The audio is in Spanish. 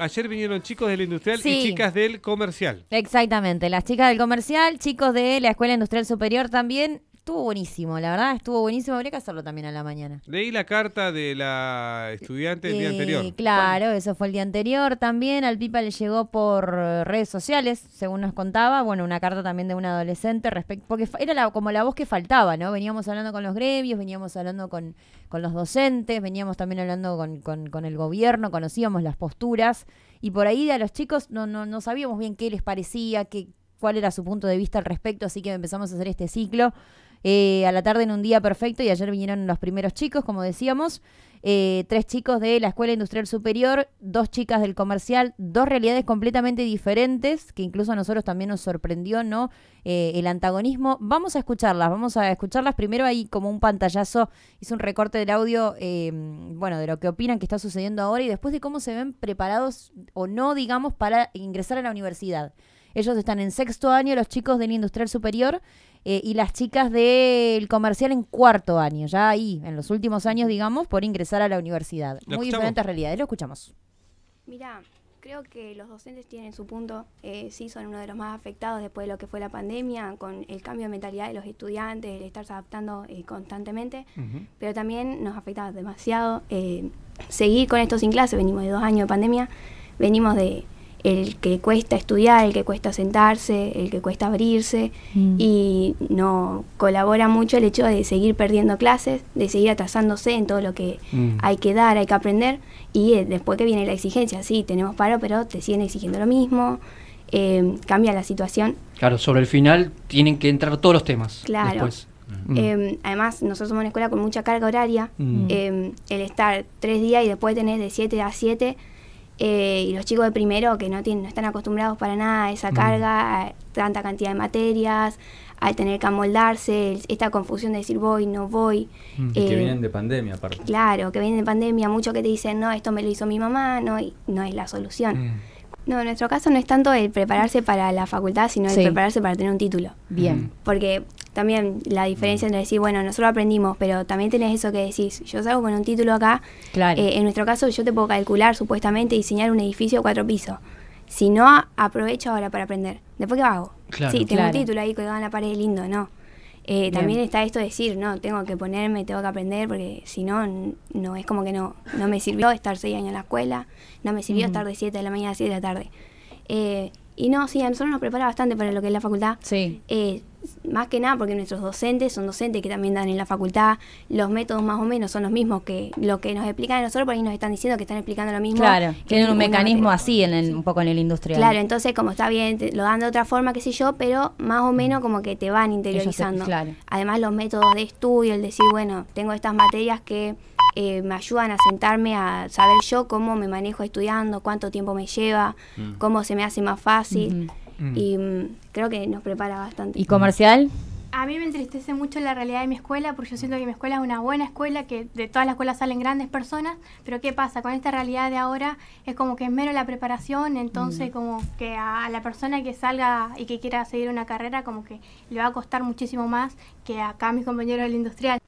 Ayer vinieron chicos del industrial y chicas del comercial. Exactamente, las chicas del comercial, chicos de la Escuela Industrial Superior también, Estuvo buenísimo, la verdad, estuvo buenísimo. Habría que hacerlo también a la mañana. Leí la carta de la estudiante el día eh, anterior. Claro, eso fue el día anterior también. Al Pipa le llegó por redes sociales, según nos contaba. Bueno, una carta también de un adolescente respecto. Porque era como la voz que faltaba, ¿no? Veníamos hablando con los gremios, veníamos hablando con, los docentes, veníamos también hablando con, el gobierno, conocíamos las posturas. Y por ahí a los chicos no, no, no sabíamos bien qué les parecía, qué, cuál era su punto de vista al respecto, así que empezamos a hacer este ciclo. Eh, a la tarde en un día perfecto y ayer vinieron los primeros chicos, como decíamos, eh, tres chicos de la Escuela Industrial Superior, dos chicas del comercial, dos realidades completamente diferentes que incluso a nosotros también nos sorprendió, ¿no? Eh, el antagonismo. Vamos a escucharlas, vamos a escucharlas. Primero ahí como un pantallazo, hice un recorte del audio, bueno, de lo que opinan que está sucediendo ahora y después de cómo se ven preparados o no, digamos, para ingresar a la universidad. Ellos están en sexto año, los chicos del industrial superior eh, y las chicas del comercial en cuarto año, ya ahí, en los últimos años, digamos, por ingresar a la universidad. Muy diferentes realidades, lo escuchamos. Mira, creo que los docentes tienen su punto, eh, sí son uno de los más afectados después de lo que fue la pandemia, con el cambio de mentalidad de los estudiantes, el estarse adaptando eh, constantemente, pero también nos afecta demasiado eh, seguir con esto sin clase, venimos de dos años de pandemia, venimos de el que cuesta estudiar, el que cuesta sentarse, el que cuesta abrirse mm. y no colabora mucho el hecho de seguir perdiendo clases, de seguir atrasándose en todo lo que mm. hay que dar, hay que aprender y eh, después que viene la exigencia, sí, tenemos paro, pero te siguen exigiendo lo mismo, em, cambia la situación. Claro, sobre el final tienen que entrar todos los temas. Claro. Mm. Em, además, nosotros somos una escuela con mucha carga horaria, em, el estar tres días y después tener de 7 a 7 eh, y los chicos de primero que no, tienen, no están acostumbrados para nada a esa mm. carga, a tanta cantidad de materias, al tener que amoldarse, esta confusión de decir voy, no voy. Mm. que eh, vienen de pandemia, aparte. Claro, que vienen de pandemia, muchos que te dicen, no, esto me lo hizo mi mamá, no, no es la solución. Mm. No, en nuestro caso no es tanto el prepararse para la facultad, sino el prepararse para tener un título. Bien. Mm. Porque también la diferencia mm. entre decir, bueno, nosotros aprendimos, pero también tenés eso que decís, yo salgo con un título acá. Claro. Eh, en nuestro caso, yo te puedo calcular supuestamente diseñar un edificio de cuatro pisos. Si no, aprovecho ahora para aprender. ¿Después qué hago? Claro. Sí, tengo un título ahí colgado en la pared, lindo, no. Eh, también está esto de decir, no, tengo que ponerme, tengo que aprender, porque si no, no es como que no, no me sirvió estar seis años en la escuela, no me sirvió estar de siete de la mañana a siete de la tarde. Eh, y no, sí, a nosotros nos prepara bastante para lo que es la facultad. Sí. Eh, más que nada porque nuestros docentes son docentes que también dan en la facultad, los métodos más o menos son los mismos que lo que nos explican a nosotros, por ahí nos están diciendo que están explicando lo mismo. Claro, tienen un mecanismo así en un poco en el industrial. Claro, entonces como está bien, lo dan de otra forma, qué sé yo, pero más o menos como que te van interiorizando. claro. Además los métodos de estudio, el decir, bueno, tengo estas materias que eh, me ayudan a sentarme a saber yo cómo me manejo estudiando, cuánto tiempo me lleva, mm. cómo se me hace más fácil. Mm. Mm. Y creo que nos prepara bastante. ¿Y comercial? A mí me entristece mucho la realidad de mi escuela, porque yo siento que mi escuela es una buena escuela, que de todas las escuelas salen grandes personas, pero ¿qué pasa? Con esta realidad de ahora es como que es mero la preparación, entonces como que a, la persona que salga y que quiera seguir una carrera, como que le va a costar muchísimo más que acá mis compañeros del industrial.